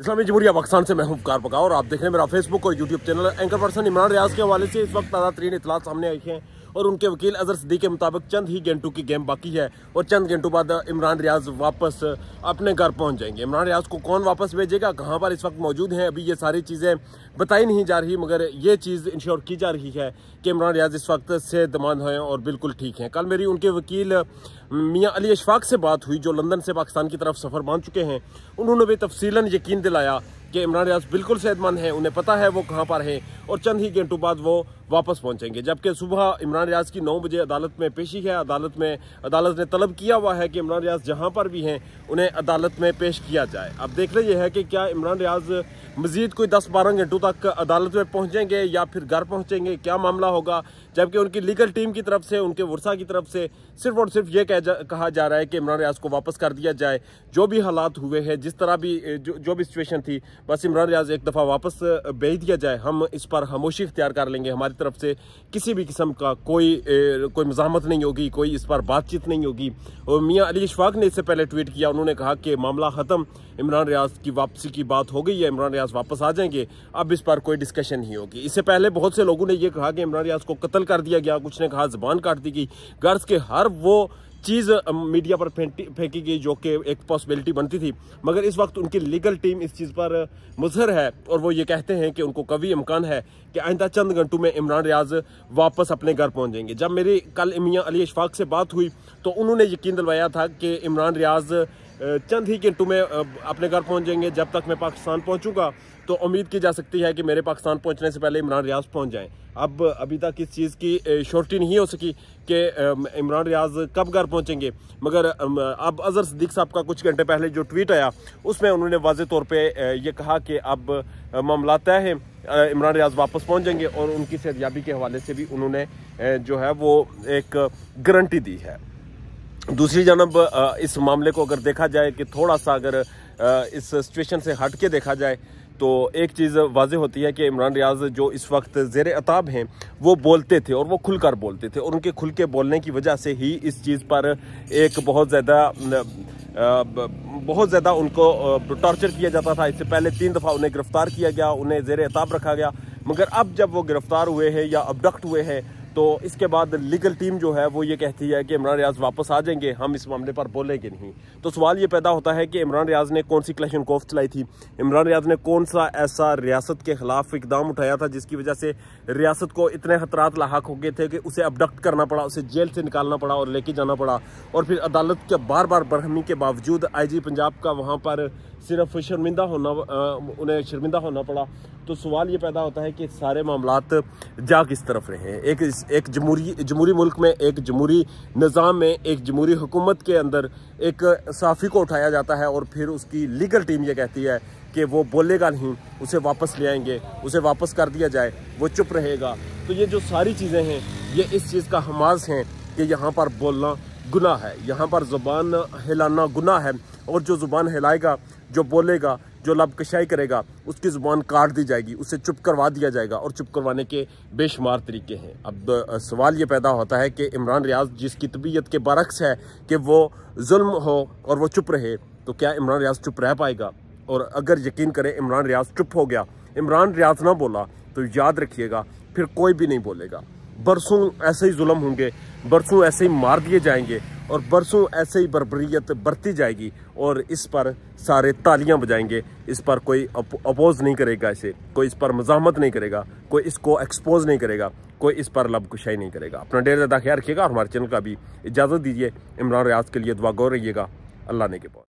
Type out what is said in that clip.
इस्लामी जमहूरिया पाकिस्तान से मैं हूं कार पका और आप देख रहे हैं मेरा फेसबुक और YouTube channel anchor person Imran Riyaz के हवाले से इस वक्त ताज़ा तरीन इतलात सामने आई है और उनके वकील अजहर सदी के मुताबिक चंद ही घंटों की गेम बाकी है और चंद घंटों बाद इमरान रियाज वापस अपने घर पहुंच जाएंगे इमरान रियाज को कौन वापस भेजेगा कहाँ पर इस वक्त मौजूद हैं अभी ये सारी चीज़ें बताई नहीं जा रही मगर ये चीज़ इंश्योर की जा रही है कि इमरान रियाज इस वक्त सेहतमंद हैं और बिल्कुल ठीक हैं कल मेरी उनके वकील मियाँ अली अशफाक से बात हुई जो लंदन से पाकिस्तान की तरफ सफ़र बांध चुके हैं उन्होंने भी तफसीला यकीन दिलाया कि इमरान रियाज बिल्कुल सेहतमंद हैं उन्हें पता है वो कहाँ पर हैं और चंद ही घंटों बाद वो वापस पहुँचेंगे जबकि सुबह इमरान रियाज की नौ बजे अदालत में पेशी है अदालत में अदालत ने तलब किया हुआ है कि इमरान रियाज जहाँ पर भी हैं उन्हें अदालत में पेश किया जाए अब देखना यह है कि क्या इमरान रियाज मजीद कोई दस बारह घंटों तक अदालत में पहुँचेंगे या फिर घर पहुँचेंगे क्या मामला होगा जबकि उनकी लीगल टीम की तरफ से उनके वर्षा की तरफ से सिर्फ और सिर्फ ये कह जा, कहा जा रहा है कि इमरान रियाज को वापस कर दिया जाए जो भी हालात हुए हैं जिस तरह भी जो, जो भी सिचुएशन थी बस इमरान रियाज एक दफ़ा वापस भेज दिया जाए हम इस पर खामोशी इख्तियार कर लेंगे हमारी तरफ से किसी भी किस्म का कोई कोई मजामत नहीं होगी कोई इस पर बातचीत नहीं होगी और मियाँ अली इशफाक ने इससे पहले ट्वीट किया उन्होंने कहा कि मामला ख़त्म इमरान रियाज की वापसी की बात हो गई है इमरान रियाज रियाज वापस आ जाएंगे अब इस पर कोई डिस्कशन नहीं होगी इससे पहले बहुत से लोगों ने यह कहा कि इमरान रियाज को कत्ल कर दिया गया कुछ ने कहा जबान काट दी गई गर्ज के हर वो चीज़ मीडिया पर फेंकी गई जो कि एक पॉसिबिलिटी बनती थी मगर इस वक्त उनकी लीगल टीम इस चीज़ पर मुजहर है और वो ये कहते हैं कि उनको कभी इम्कान है कि आइंदा चंद घंटों में इमरान रियाज वापस अपने घर पहुँच जाएंगे जब मेरी कल मियाँ अली अशफाक से बात हुई तो उन्होंने यकीन दिलवाया था कि इमरान रियाज चंद ही घंटों में अपने घर पहुंच जाएंगे जब तक मैं पाकिस्तान पहुंचूंगा तो उम्मीद की जा सकती है कि मेरे पाकिस्तान पहुंचने से पहले इमरान रियाज पहुंच जाएं अब अभी तक इस चीज़ की श्योरिटी नहीं हो सकी कि इमरान रियाज कब घर पहुंचेंगे मगर अब अजहर सदीक साहब का कुछ घंटे पहले जो ट्वीट आया उसमें उन्होंने वाज तौर पर यह कहा कि अब मामला तय हैं इमरान रियाज वापस पहुँच जाएंगे और उनकी सेहतियाबी के हवाले से भी उन्होंने जो है वो एक गारंटी दी है दूसरी जानब इस मामले को अगर देखा जाए कि थोड़ा सा अगर इस सिचुएशन से हट के देखा जाए तो एक चीज़ वाज होती है कि इमरान रियाज जो इस वक्त जेर अताब हैं वो बोलते थे और वो खुलकर बोलते थे और उनके खुल के बोलने की वजह से ही इस चीज़ पर एक बहुत ज़्यादा बहुत ज़्यादा उनको टॉर्चर किया जाता था इससे पहले तीन दफ़ा उन्हें गिरफ़्तार किया गया उन्हें जेर अताब रखा गया मगर अब जब वो गिरफ़्तार हुए हैं या अबडक्ट हुए हैं तो इसके बाद लीगल टीम जो है वो ये कहती है कि इमरान रियाज वापस आ जाएंगे हम इस मामले पर बोलेंगे नहीं तो सवाल ये पैदा होता है कि इमरान रियाज ने कौन सी क्लेशन कोफ चलाई थी इमरान रियाज ने कौन सा ऐसा रियासत के खिलाफ इकदाम उठाया था जिसकी वजह से रियासत को इतने खतरात लाक हो गए थे कि उसे अबडक्ट करना पड़ा उसे जेल से निकालना पड़ा और लेके जाना पड़ा और फिर अदालत के बार बार बरहमी के बावजूद आई जी पंजाब का वहाँ पर सिर्फ शर्मिंदा होना उन्हें शर्मिंदा होना पड़ा तो सवाल ये पैदा होता है कि सारे मामला जा किस तरफ रहे एक एक जमूरी जमूरी मुल्क में एक जमहूरी निज़ाम में एक जमूरी हुकूमत के अंदर एक साफ़ी को उठाया जाता है और फिर उसकी लीगल टीम ये कहती है कि वो बोलेगा नहीं उसे वापस ले आएंगे उसे वापस कर दिया जाए वो चुप रहेगा तो ये जो सारी चीज़ें हैं ये इस चीज़ का हमास हैं कि यहाँ पर बोलना गुना है यहाँ पर ज़ुबान हिलाना गुना है और जो ज़ुबान हिलाएगा जो बोलेगा जो लबकशाई करेगा उसकी ज़ुबान काट दी जाएगी उसे चुप करवा दिया जाएगा और चुप करवाने के बेशुमार तरीके हैं अब सवाल ये पैदा होता है कि इमरान रियाज जिसकी तबीयत के बरक्स है कि वो जुल्म हो और वो चुप रहे तो क्या इमरान रियाज चुप रह पाएगा और अगर यकीन करें इमरान रियाज चुप हो गया इमरान रियाज ना बोला तो याद रखिएगा फिर कोई भी नहीं बोलेगा बरसों ऐसे ही जुल्म होंगे बरसों ऐसे ही मार दिए जाएंगे और बरसों ऐसे ही बरबरीत बरती जाएगी और इस पर सारे तालियां बजाएंगे इस पर कोई अपोज नहीं करेगा इसे कोई इस पर मजामत नहीं करेगा कोई इसको एक्सपोज नहीं करेगा कोई इस पर लबकुशाई नहीं करेगा अपना डेर ज़्यादा ख्याल रखिएगा और हमारे चैनल का भी इजाज़त दीजिए इमरान रियाज के लिए दुआ गौर रहिएगा अल्लाह ने के बहुत